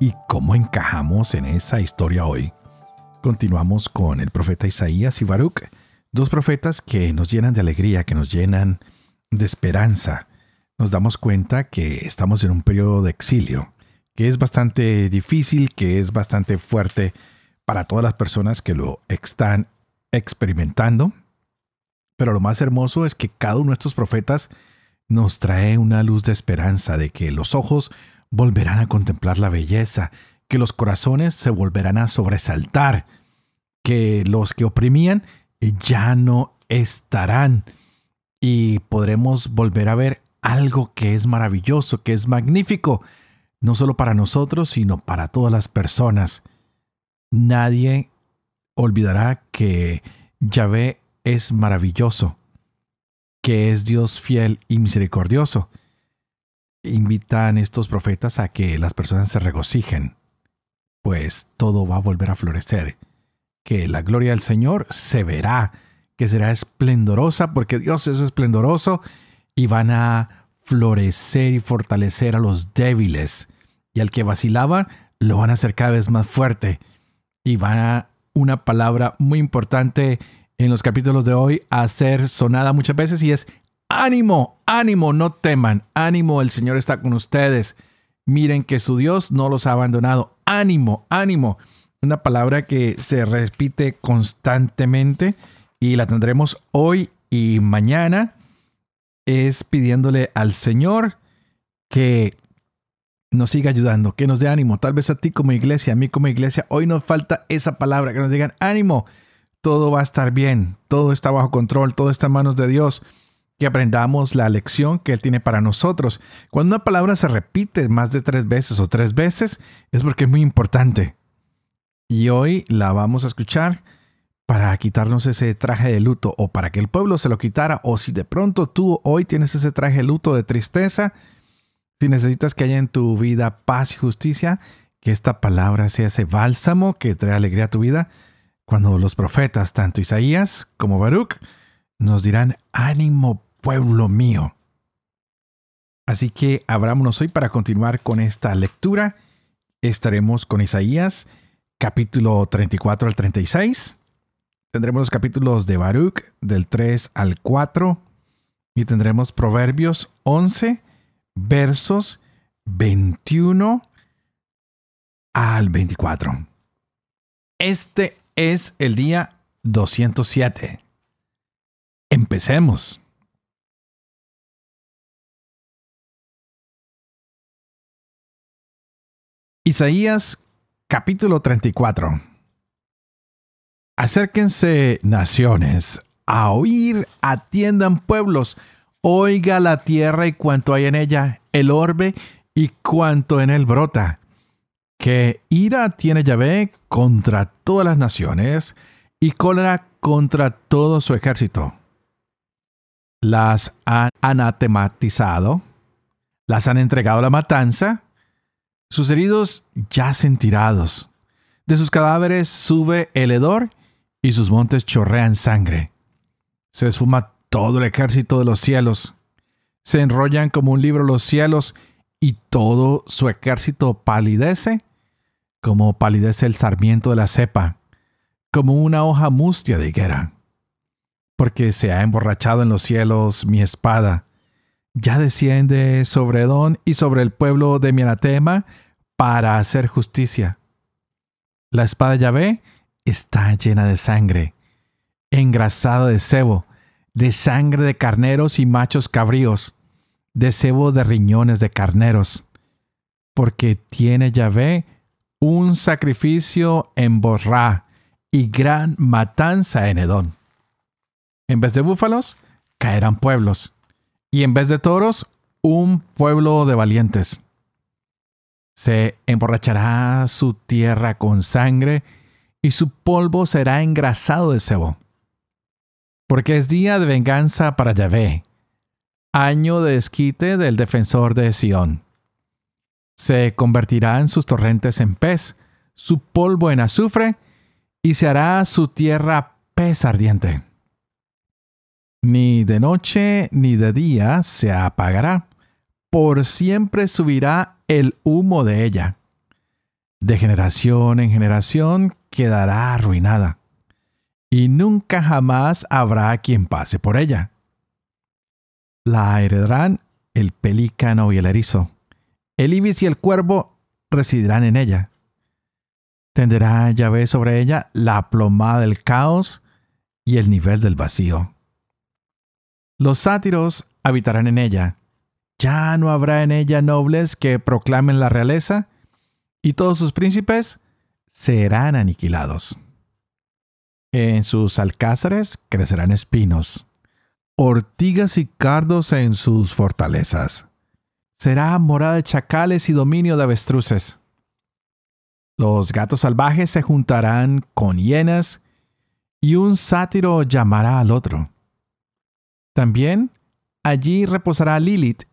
y cómo encajamos en esa historia hoy. Continuamos con el profeta Isaías y Baruch, dos profetas que nos llenan de alegría, que nos llenan de esperanza. Nos damos cuenta que estamos en un periodo de exilio, que es bastante difícil, que es bastante fuerte para todas las personas que lo están experimentando. Pero lo más hermoso es que cada uno de estos profetas nos trae una luz de esperanza, de que los ojos volverán a contemplar la belleza, que los corazones se volverán a sobresaltar, que los que oprimían ya no estarán y podremos volver a ver algo que es maravilloso, que es magnífico, no solo para nosotros, sino para todas las personas. Nadie olvidará que Yahvé es maravilloso, que es Dios fiel y misericordioso, invitan estos profetas a que las personas se regocijen, pues todo va a volver a florecer, que la gloria del Señor se verá, que será esplendorosa, porque Dios es esplendoroso, y van a florecer y fortalecer a los débiles, y al que vacilaba, lo van a hacer cada vez más fuerte, y van a una palabra muy importante en los capítulos de hoy a ser sonada muchas veces y es ánimo, ánimo, no teman, ánimo, el Señor está con ustedes. Miren que su Dios no los ha abandonado. Ánimo, ánimo. Una palabra que se repite constantemente y la tendremos hoy y mañana es pidiéndole al Señor que nos siga ayudando, que nos dé ánimo. Tal vez a ti como iglesia, a mí como iglesia, hoy nos falta esa palabra, que nos digan ánimo, todo va a estar bien, todo está bajo control, todo está en manos de Dios que aprendamos la lección que Él tiene para nosotros. Cuando una palabra se repite más de tres veces o tres veces, es porque es muy importante. Y hoy la vamos a escuchar para quitarnos ese traje de luto o para que el pueblo se lo quitara o si de pronto tú hoy tienes ese traje de luto de tristeza, si necesitas que haya en tu vida paz y justicia, que esta palabra sea ese bálsamo que trae alegría a tu vida cuando los profetas, tanto Isaías como Baruch, nos dirán ánimo pueblo mío. Así que abrámonos hoy para continuar con esta lectura. Estaremos con Isaías, capítulo 34 al 36. Tendremos los capítulos de Baruch, del 3 al 4. Y tendremos Proverbios 11, versos 21 al 24. Este es el día 207. Empecemos. Isaías capítulo 34. Acérquense naciones a oír, atiendan pueblos, oiga la tierra y cuanto hay en ella, el orbe y cuanto en él brota. Que ira tiene Yahvé contra todas las naciones y cólera contra todo su ejército. Las han anatematizado, las han entregado a la matanza, sus heridos yacen tirados. De sus cadáveres sube el hedor y sus montes chorrean sangre. Se esfuma todo el ejército de los cielos. Se enrollan como un libro los cielos y todo su ejército palidece como palidece el sarmiento de la cepa, como una hoja mustia de higuera. Porque se ha emborrachado en los cielos mi espada. Ya desciende sobre Edón y sobre el pueblo de mi anatema para hacer justicia. La espada de Yahvé está llena de sangre, engrasada de cebo, de sangre de carneros y machos cabríos, de sebo de riñones de carneros, porque tiene Yahvé un sacrificio en Borrá y gran matanza en Edón. En vez de búfalos, caerán pueblos, y en vez de toros, un pueblo de valientes. Se emborrachará su tierra con sangre y su polvo será engrasado de cebo. Porque es día de venganza para Yahvé, año de esquite del defensor de Sión. Se convertirán sus torrentes en pez, su polvo en azufre, y se hará su tierra pez ardiente. Ni de noche ni de día se apagará, por siempre subirá el humo de ella. De generación en generación quedará arruinada, y nunca jamás habrá quien pase por ella. La heredarán el pelícano y el erizo. El ibis y el cuervo residirán en ella. Tenderá llave sobre ella la plomada del caos y el nivel del vacío. Los sátiros habitarán en ella, ya no habrá en ella nobles que proclamen la realeza, y todos sus príncipes serán aniquilados. En sus alcázares crecerán espinos, ortigas y cardos en sus fortalezas. Será morada de chacales y dominio de avestruces. Los gatos salvajes se juntarán con hienas y un sátiro llamará al otro. También allí reposará Lilith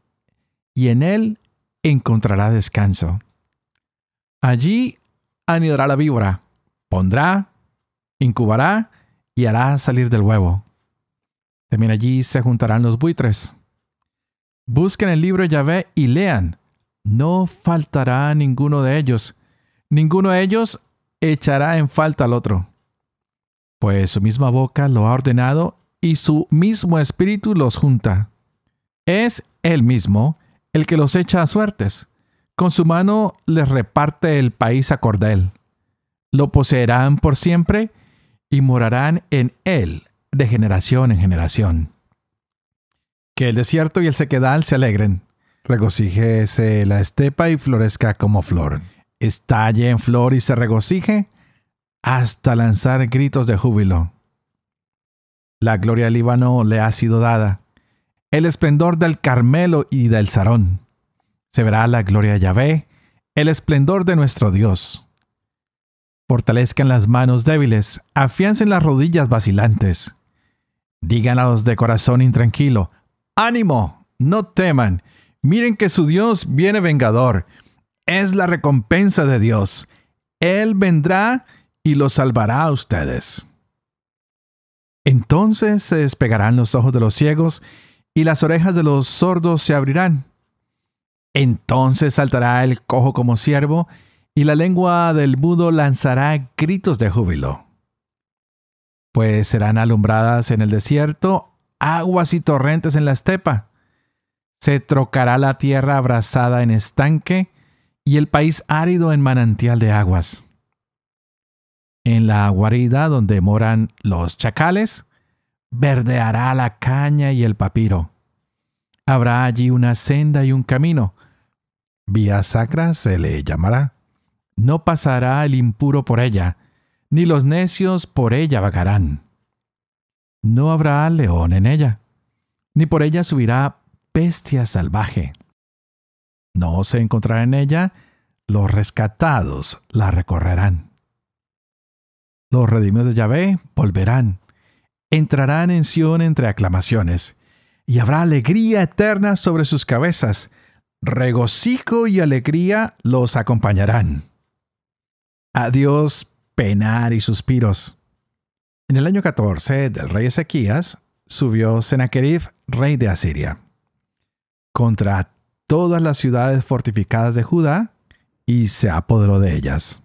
y en él encontrará descanso. Allí anidará la víbora, pondrá, incubará y hará salir del huevo. También allí se juntarán los buitres. Busquen el libro de Yahvé y lean. No faltará ninguno de ellos. Ninguno de ellos echará en falta al otro. Pues su misma boca lo ha ordenado y su mismo espíritu los junta. Es él mismo el que los echa a suertes. Con su mano les reparte el país a cordel. Lo poseerán por siempre y morarán en él de generación en generación. Que el desierto y el sequedal se alegren. Regocíjese la estepa y florezca como flor. Estalle en flor y se regocije hasta lanzar gritos de júbilo. La gloria al Líbano le ha sido dada el esplendor del Carmelo y del Sarón. Se verá la gloria de Yahvé, el esplendor de nuestro Dios. Fortalezcan las manos débiles, afiancen las rodillas vacilantes. Digan a los de corazón intranquilo, ánimo, no teman, miren que su Dios viene vengador, es la recompensa de Dios, Él vendrá y los salvará a ustedes. Entonces se despegarán los ojos de los ciegos y las orejas de los sordos se abrirán. Entonces saltará el cojo como ciervo, y la lengua del mudo lanzará gritos de júbilo. Pues serán alumbradas en el desierto aguas y torrentes en la estepa. Se trocará la tierra abrasada en estanque y el país árido en manantial de aguas. En la guarida donde moran los chacales, verdeará la caña y el papiro. Habrá allí una senda y un camino. Vía sacra se le llamará. No pasará el impuro por ella, ni los necios por ella vagarán. No habrá león en ella, ni por ella subirá bestia salvaje. No se encontrará en ella, los rescatados la recorrerán. Los redimidos de Yahvé volverán entrarán en Sión entre aclamaciones, y habrá alegría eterna sobre sus cabezas, regocijo y alegría los acompañarán. Adiós, penar y suspiros. En el año 14 del rey Ezequías subió Sennacherib, rey de Asiria, contra todas las ciudades fortificadas de Judá y se apoderó de ellas.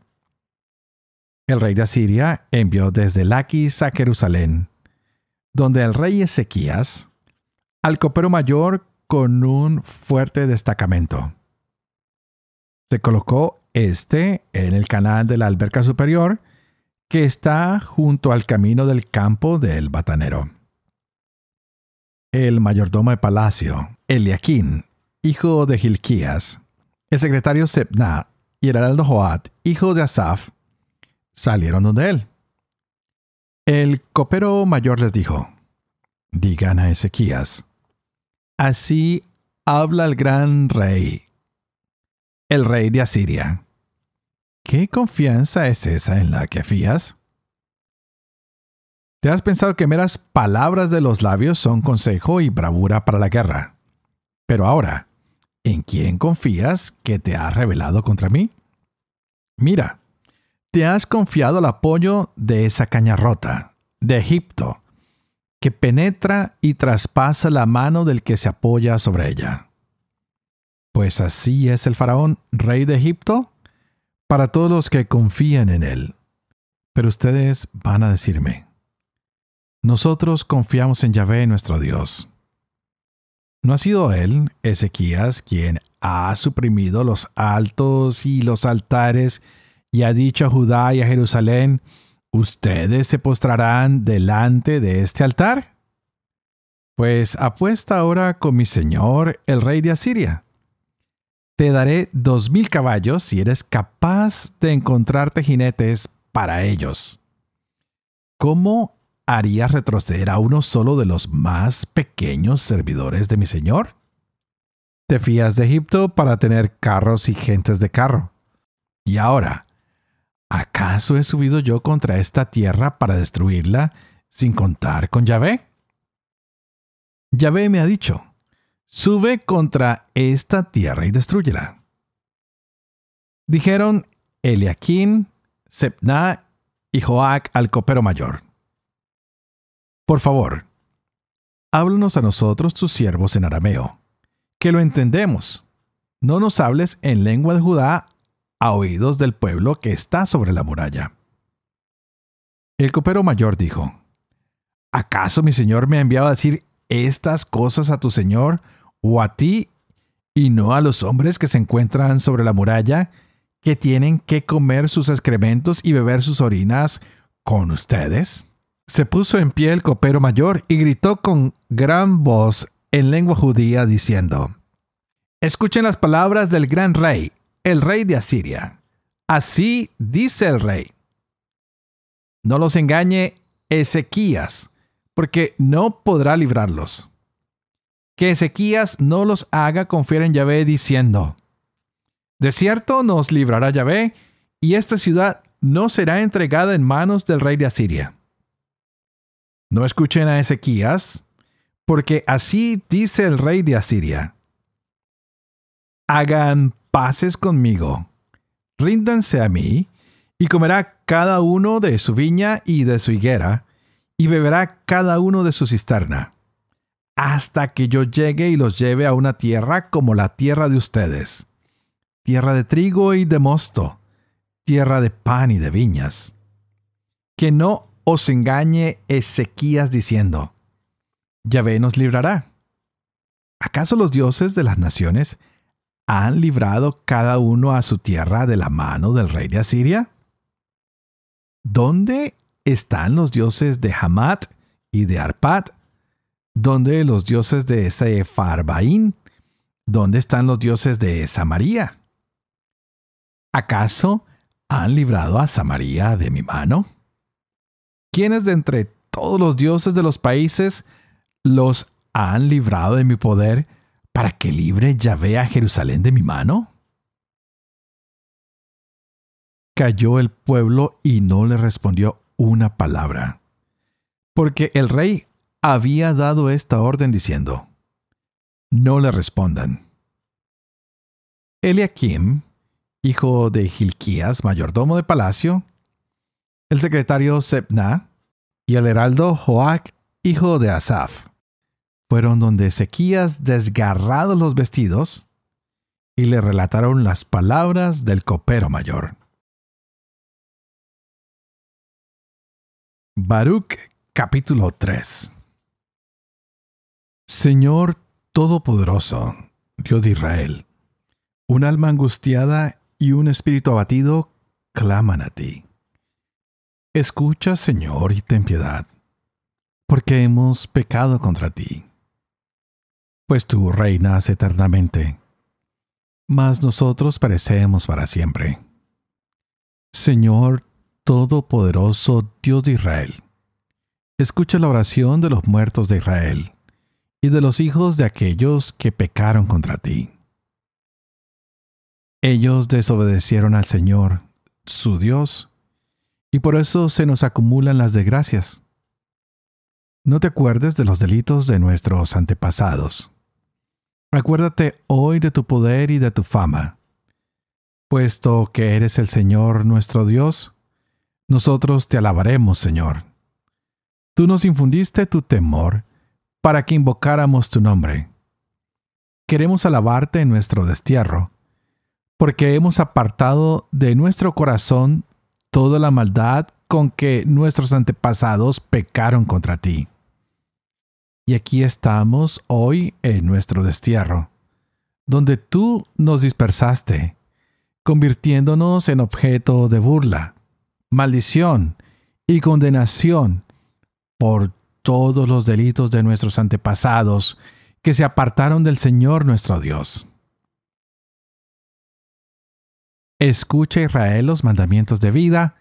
El rey de Asiria envió desde Lakis a Jerusalén donde el rey Ezequías al copero mayor con un fuerte destacamento. Se colocó este en el canal de la alberca superior que está junto al camino del campo del batanero. El mayordomo de palacio, Eliaquín, hijo de Gilquías, el secretario Sebna y el heraldo Joat, hijo de Asaf, salieron donde él. El copero mayor les dijo, digan a Ezequías, así habla el gran rey, el rey de Asiria. ¿Qué confianza es esa en la que fías? ¿Te has pensado que meras palabras de los labios son consejo y bravura para la guerra? Pero ahora, ¿en quién confías que te ha revelado contra mí? Mira, te has confiado al apoyo de esa caña rota, de Egipto, que penetra y traspasa la mano del que se apoya sobre ella. Pues así es el faraón, rey de Egipto, para todos los que confían en él. Pero ustedes van a decirme, nosotros confiamos en Yahvé, nuestro Dios. ¿No ha sido él, Ezequías, quien ha suprimido los altos y los altares y ha dicho a Judá y a Jerusalén, ¿ustedes se postrarán delante de este altar? Pues apuesta ahora con mi señor, el rey de Asiria. Te daré dos mil caballos si eres capaz de encontrarte jinetes para ellos. ¿Cómo harías retroceder a uno solo de los más pequeños servidores de mi señor? Te fías de Egipto para tener carros y gentes de carro. Y ahora, ¿acaso he subido yo contra esta tierra para destruirla sin contar con Yahvé? Yahvé me ha dicho, sube contra esta tierra y destruyela. Dijeron Eliaquín, Sepna y Joac al copero mayor. Por favor, háblanos a nosotros tus siervos en arameo, que lo entendemos. No nos hables en lengua de Judá a oídos del pueblo que está sobre la muralla. El copero mayor dijo, ¿acaso mi señor me ha enviado a decir estas cosas a tu señor o a ti y no a los hombres que se encuentran sobre la muralla, que tienen que comer sus excrementos y beber sus orinas con ustedes? Se puso en pie el copero mayor y gritó con gran voz en lengua judía diciendo, Escuchen las palabras del gran rey, el rey de Asiria. Así dice el rey. No los engañe Ezequías, porque no podrá librarlos. Que Ezequías no los haga confiar en Yahvé diciendo, De cierto nos librará Yahvé, y esta ciudad no será entregada en manos del rey de Asiria. No escuchen a Ezequías, porque así dice el rey de Asiria hagan paces conmigo, ríndanse a mí, y comerá cada uno de su viña y de su higuera, y beberá cada uno de su cisterna, hasta que yo llegue y los lleve a una tierra como la tierra de ustedes, tierra de trigo y de mosto, tierra de pan y de viñas. Que no os engañe Ezequías diciendo, Yahvé nos librará. ¿Acaso los dioses de las naciones han librado cada uno a su tierra de la mano del rey de Asiria? ¿Dónde están los dioses de Hamat y de Arpad? ¿Dónde los dioses de Sefarbaín? ¿Dónde están los dioses de Samaria? ¿Acaso han librado a Samaria de mi mano? ¿Quiénes de entre todos los dioses de los países los han librado de mi poder? para que libre ya a Jerusalén de mi mano? Cayó el pueblo y no le respondió una palabra, porque el rey había dado esta orden diciendo, no le respondan. Eliakim, hijo de Gilquías, mayordomo de palacio, el secretario Sepna y el heraldo Joac, hijo de Asaf, fueron donde Ezequías desgarrado los vestidos y le relataron las palabras del copero mayor. Baruch capítulo 3 Señor Todopoderoso, Dios de Israel, un alma angustiada y un espíritu abatido claman a ti. Escucha, Señor, y ten piedad, porque hemos pecado contra ti pues tú reinas eternamente. Mas nosotros perecemos para siempre. Señor Todopoderoso Dios de Israel, escucha la oración de los muertos de Israel y de los hijos de aquellos que pecaron contra ti. Ellos desobedecieron al Señor, su Dios, y por eso se nos acumulan las desgracias. No te acuerdes de los delitos de nuestros antepasados Acuérdate hoy de tu poder y de tu fama. Puesto que eres el Señor nuestro Dios, nosotros te alabaremos, Señor. Tú nos infundiste tu temor para que invocáramos tu nombre. Queremos alabarte en nuestro destierro, porque hemos apartado de nuestro corazón toda la maldad con que nuestros antepasados pecaron contra ti. Y aquí estamos hoy en nuestro destierro, donde tú nos dispersaste, convirtiéndonos en objeto de burla, maldición y condenación por todos los delitos de nuestros antepasados que se apartaron del Señor nuestro Dios. Escucha Israel los mandamientos de vida,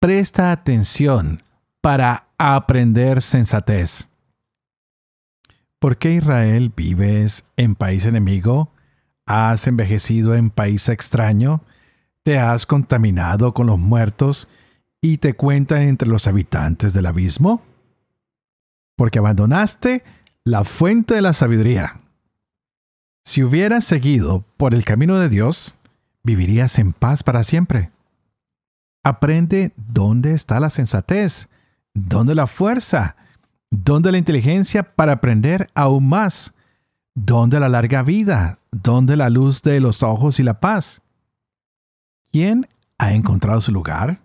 presta atención para aprender sensatez. ¿Por qué Israel vives en país enemigo? ¿Has envejecido en país extraño? ¿Te has contaminado con los muertos y te cuentan entre los habitantes del abismo? Porque abandonaste la fuente de la sabiduría. Si hubieras seguido por el camino de Dios, vivirías en paz para siempre. Aprende dónde está la sensatez, dónde la fuerza, ¿Dónde la inteligencia para aprender aún más, ¿Dónde la larga vida, ¿Dónde la luz de los ojos y la paz. ¿Quién ha encontrado su lugar?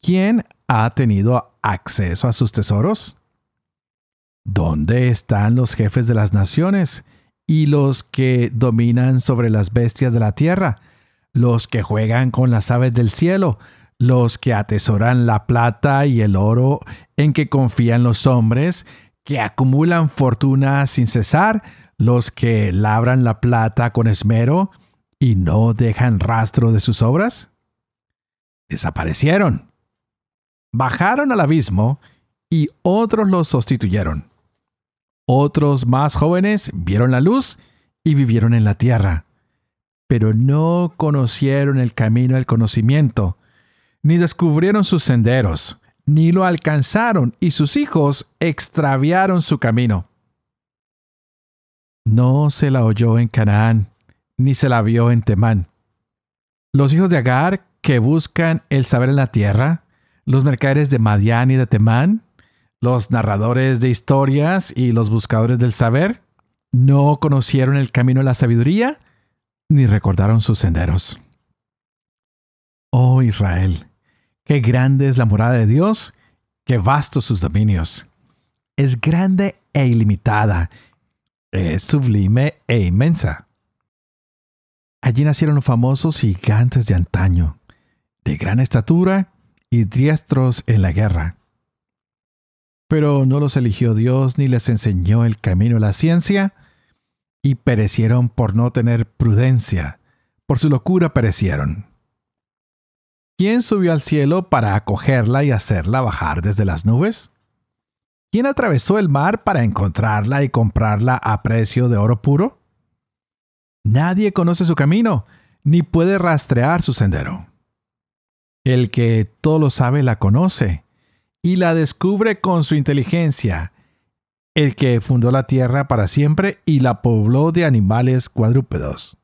¿Quién ha tenido acceso a sus tesoros? ¿Dónde están los jefes de las naciones y los que dominan sobre las bestias de la tierra, los que juegan con las aves del cielo, los que atesoran la plata y el oro en que confían los hombres, que acumulan fortuna sin cesar, los que labran la plata con esmero y no dejan rastro de sus obras? Desaparecieron, bajaron al abismo y otros los sustituyeron. Otros más jóvenes vieron la luz y vivieron en la tierra, pero no conocieron el camino del conocimiento, ni descubrieron sus senderos, ni lo alcanzaron, y sus hijos extraviaron su camino. No se la oyó en Canaán, ni se la vio en Temán. Los hijos de Agar que buscan el saber en la tierra, los mercaderes de Madián y de Temán, los narradores de historias y los buscadores del saber, no conocieron el camino de la sabiduría, ni recordaron sus senderos. Oh Israel, Qué grande es la morada de Dios, qué vastos sus dominios. Es grande e ilimitada, es sublime e inmensa. Allí nacieron los famosos gigantes de antaño, de gran estatura y diestros en la guerra. Pero no los eligió Dios ni les enseñó el camino a la ciencia, y perecieron por no tener prudencia, por su locura perecieron. ¿Quién subió al cielo para acogerla y hacerla bajar desde las nubes? ¿Quién atravesó el mar para encontrarla y comprarla a precio de oro puro? Nadie conoce su camino, ni puede rastrear su sendero. El que todo lo sabe la conoce, y la descubre con su inteligencia, el que fundó la tierra para siempre y la pobló de animales cuadrúpedos,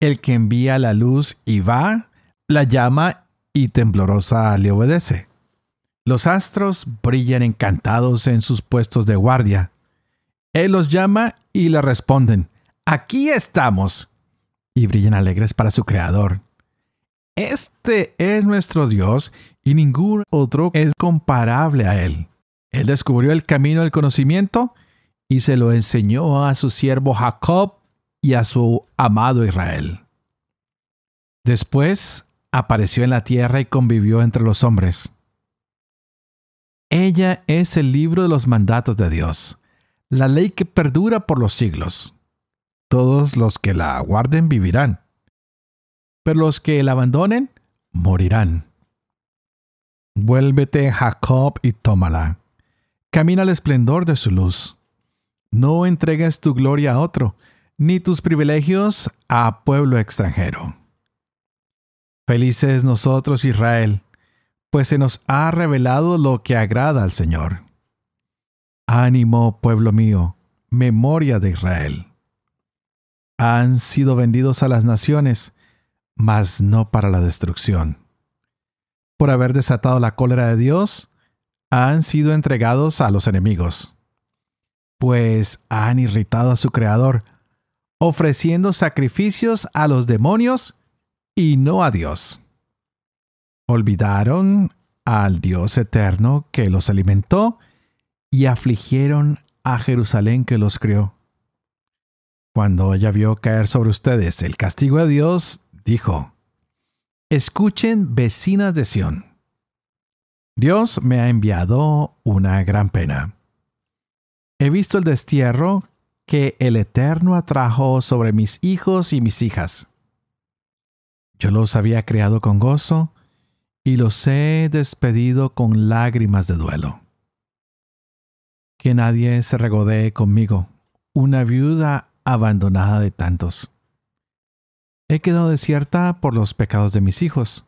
el que envía la luz y va la llama y temblorosa le obedece. Los astros brillan encantados en sus puestos de guardia. Él los llama y le responden, aquí estamos. Y brillan alegres para su Creador. Este es nuestro Dios y ningún otro es comparable a Él. Él descubrió el camino del conocimiento y se lo enseñó a su siervo Jacob y a su amado Israel. Después apareció en la tierra y convivió entre los hombres. Ella es el libro de los mandatos de Dios, la ley que perdura por los siglos. Todos los que la aguarden vivirán, pero los que la abandonen morirán. Vuélvete Jacob y tómala. Camina al esplendor de su luz. No entregues tu gloria a otro, ni tus privilegios a pueblo extranjero. Felices nosotros Israel, pues se nos ha revelado lo que agrada al Señor. Ánimo, pueblo mío, memoria de Israel. Han sido vendidos a las naciones, mas no para la destrucción. Por haber desatado la cólera de Dios, han sido entregados a los enemigos, pues han irritado a su Creador, ofreciendo sacrificios a los demonios y no a Dios. Olvidaron al Dios eterno que los alimentó y afligieron a Jerusalén que los crió. Cuando ella vio caer sobre ustedes el castigo de Dios, dijo, Escuchen vecinas de Sión. Dios me ha enviado una gran pena. He visto el destierro que el Eterno atrajo sobre mis hijos y mis hijas. Yo los había creado con gozo y los he despedido con lágrimas de duelo. Que nadie se regodee conmigo, una viuda abandonada de tantos. He quedado desierta por los pecados de mis hijos,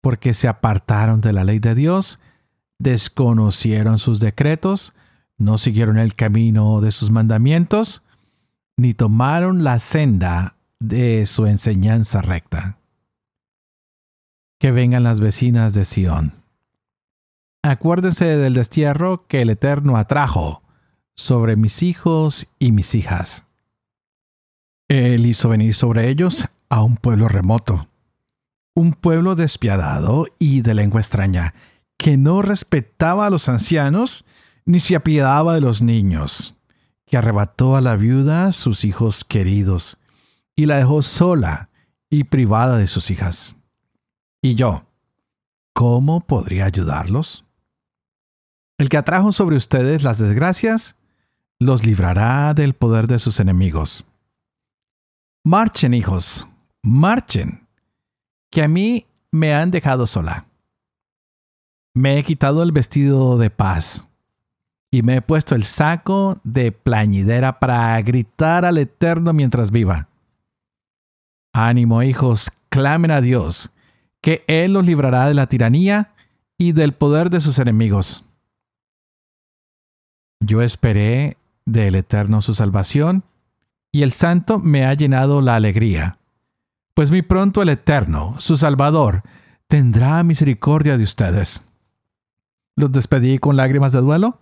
porque se apartaron de la ley de Dios, desconocieron sus decretos, no siguieron el camino de sus mandamientos, ni tomaron la senda de su enseñanza recta que vengan las vecinas de Sión. Acuérdense del destierro que el Eterno atrajo sobre mis hijos y mis hijas. Él hizo venir sobre ellos a un pueblo remoto, un pueblo despiadado y de lengua extraña, que no respetaba a los ancianos ni se apiadaba de los niños, que arrebató a la viuda sus hijos queridos y la dejó sola y privada de sus hijas. Y yo, ¿cómo podría ayudarlos? El que atrajo sobre ustedes las desgracias, los librará del poder de sus enemigos. Marchen, hijos, marchen, que a mí me han dejado sola. Me he quitado el vestido de paz y me he puesto el saco de plañidera para gritar al Eterno mientras viva. Ánimo, hijos, clamen a Dios, que Él los librará de la tiranía y del poder de sus enemigos. Yo esperé del Eterno su salvación, y el Santo me ha llenado la alegría. Pues muy pronto el Eterno, su Salvador, tendrá misericordia de ustedes. Los despedí con lágrimas de duelo,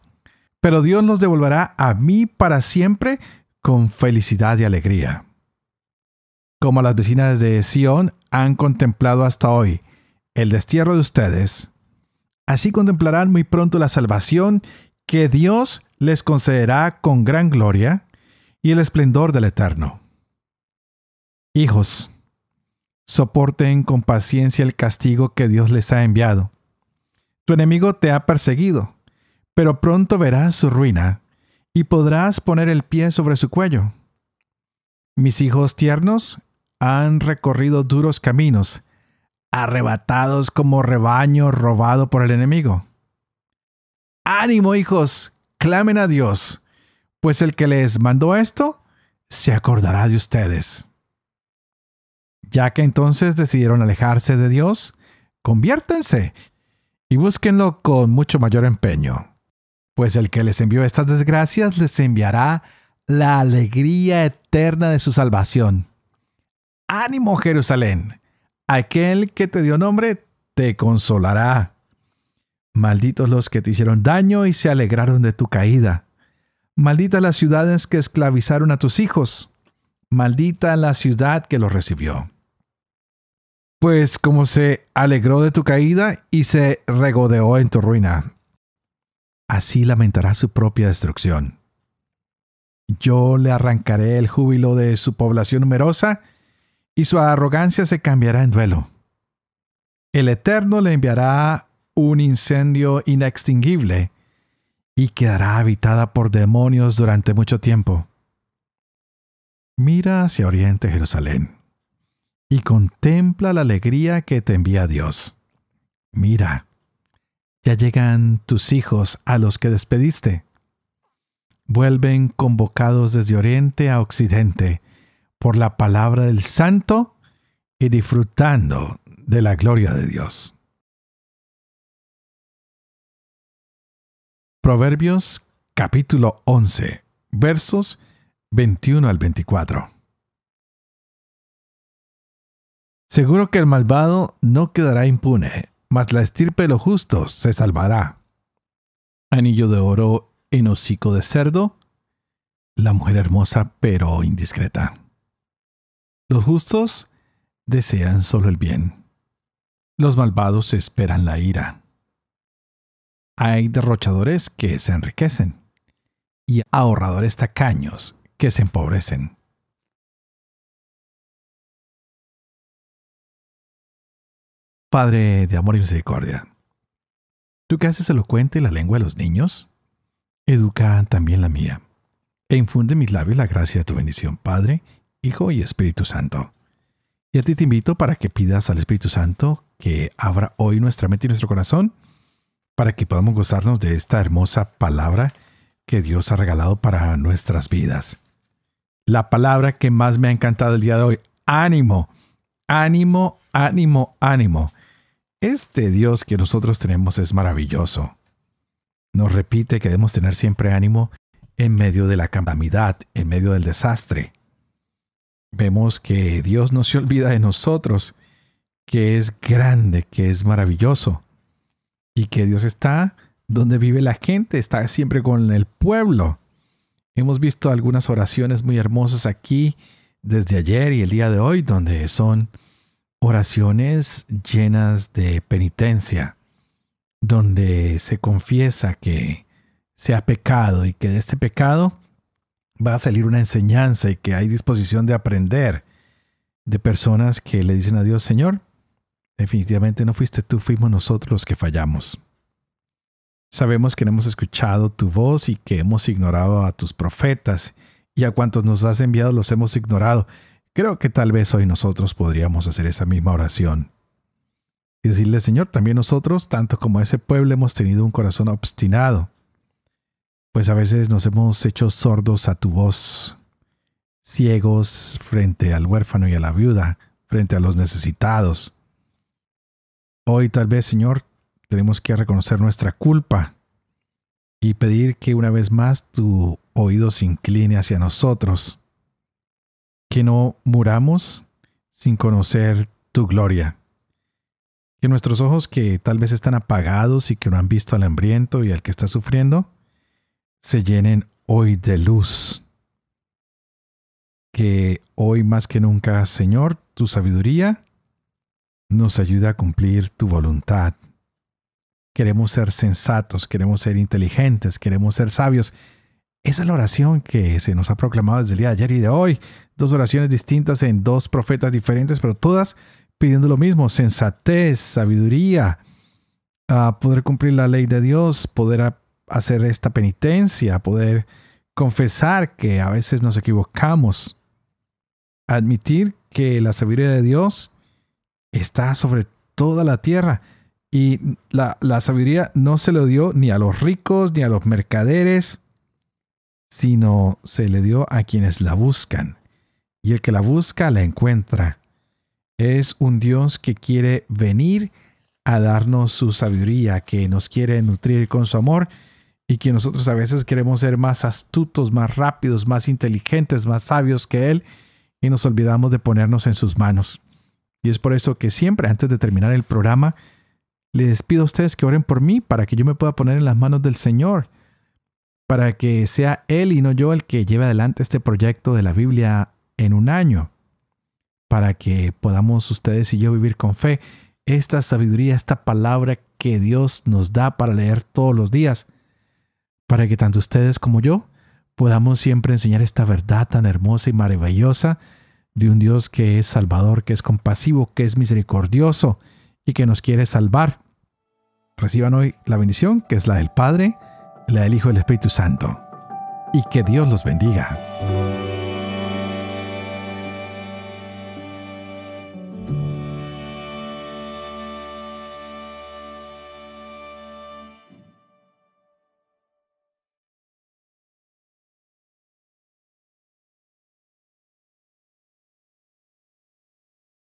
pero Dios los devolverá a mí para siempre con felicidad y alegría como las vecinas de Sión han contemplado hasta hoy, el destierro de ustedes. Así contemplarán muy pronto la salvación que Dios les concederá con gran gloria y el esplendor del Eterno. Hijos, soporten con paciencia el castigo que Dios les ha enviado. Tu enemigo te ha perseguido, pero pronto verás su ruina y podrás poner el pie sobre su cuello. Mis hijos tiernos, han recorrido duros caminos, arrebatados como rebaño robado por el enemigo. Ánimo, hijos, clamen a Dios, pues el que les mandó esto se acordará de ustedes. Ya que entonces decidieron alejarse de Dios, conviértense y búsquenlo con mucho mayor empeño, pues el que les envió estas desgracias les enviará la alegría eterna de su salvación. Ánimo Jerusalén, aquel que te dio nombre te consolará. Malditos los que te hicieron daño y se alegraron de tu caída. Malditas las ciudades que esclavizaron a tus hijos. Maldita la ciudad que los recibió. Pues como se alegró de tu caída y se regodeó en tu ruina, así lamentará su propia destrucción. Yo le arrancaré el júbilo de su población numerosa y su arrogancia se cambiará en duelo. El Eterno le enviará un incendio inextinguible y quedará habitada por demonios durante mucho tiempo. Mira hacia oriente Jerusalén y contempla la alegría que te envía Dios. Mira, ya llegan tus hijos a los que despediste. Vuelven convocados desde oriente a occidente por la palabra del santo y disfrutando de la gloria de Dios. Proverbios capítulo 11, versos 21 al 24. Seguro que el malvado no quedará impune, mas la estirpe de los justos se salvará. Anillo de oro en hocico de cerdo, la mujer hermosa pero indiscreta. Los justos desean solo el bien. Los malvados esperan la ira. Hay derrochadores que se enriquecen y ahorradores tacaños que se empobrecen. Padre de amor y misericordia, tú que haces elocuente la lengua de los niños, educa también la mía, e infunde en mis labios la gracia de tu bendición, Padre, Hijo y Espíritu Santo. Y a ti te invito para que pidas al Espíritu Santo que abra hoy nuestra mente y nuestro corazón para que podamos gozarnos de esta hermosa palabra que Dios ha regalado para nuestras vidas. La palabra que más me ha encantado el día de hoy, ánimo, ánimo, ánimo, ánimo. Este Dios que nosotros tenemos es maravilloso. Nos repite que debemos tener siempre ánimo en medio de la calamidad, en medio del desastre vemos que Dios no se olvida de nosotros, que es grande, que es maravilloso y que Dios está donde vive la gente, está siempre con el pueblo. Hemos visto algunas oraciones muy hermosas aquí desde ayer y el día de hoy, donde son oraciones llenas de penitencia, donde se confiesa que se ha pecado y que de este pecado va a salir una enseñanza y que hay disposición de aprender de personas que le dicen a Dios, Señor, definitivamente no fuiste tú, fuimos nosotros los que fallamos. Sabemos que no hemos escuchado tu voz y que hemos ignorado a tus profetas y a cuantos nos has enviado los hemos ignorado. Creo que tal vez hoy nosotros podríamos hacer esa misma oración. Y decirle, Señor, también nosotros, tanto como ese pueblo, hemos tenido un corazón obstinado pues a veces nos hemos hecho sordos a tu voz, ciegos frente al huérfano y a la viuda, frente a los necesitados. Hoy tal vez, Señor, tenemos que reconocer nuestra culpa y pedir que una vez más tu oído se incline hacia nosotros, que no muramos sin conocer tu gloria, que nuestros ojos que tal vez están apagados y que no han visto al hambriento y al que está sufriendo, se llenen hoy de luz. Que hoy más que nunca, Señor, tu sabiduría nos ayuda a cumplir tu voluntad. Queremos ser sensatos, queremos ser inteligentes, queremos ser sabios. Esa es la oración que se nos ha proclamado desde el día de ayer y de hoy. Dos oraciones distintas en dos profetas diferentes, pero todas pidiendo lo mismo, sensatez, sabiduría, a poder cumplir la ley de Dios, poder hacer esta penitencia, poder confesar que a veces nos equivocamos, admitir que la sabiduría de Dios está sobre toda la tierra y la, sabiduría no se le dio ni a los ricos ni a los mercaderes, sino se le dio a quienes la buscan. Y el que la busca la encuentra. Es un Dios que quiere venir a darnos su sabiduría, que nos quiere nutrir con su amor y que nosotros a veces queremos ser más astutos, más rápidos, más inteligentes, más sabios que Él y nos olvidamos de ponernos en sus manos. Y es por eso que siempre antes de terminar el programa, les pido a ustedes que oren por mí para que yo me pueda poner en las manos del Señor, para que sea Él y no yo el que lleve adelante este proyecto de la Biblia en un año, para que podamos ustedes y yo vivir con fe esta sabiduría, esta palabra que Dios nos da para leer todos los días para que tanto ustedes como yo podamos siempre enseñar esta verdad tan hermosa y maravillosa de un Dios que es salvador, que es compasivo, que es misericordioso y que nos quiere salvar. Reciban hoy la bendición que es la del Padre, la del Hijo y el Espíritu Santo. Y que Dios los bendiga.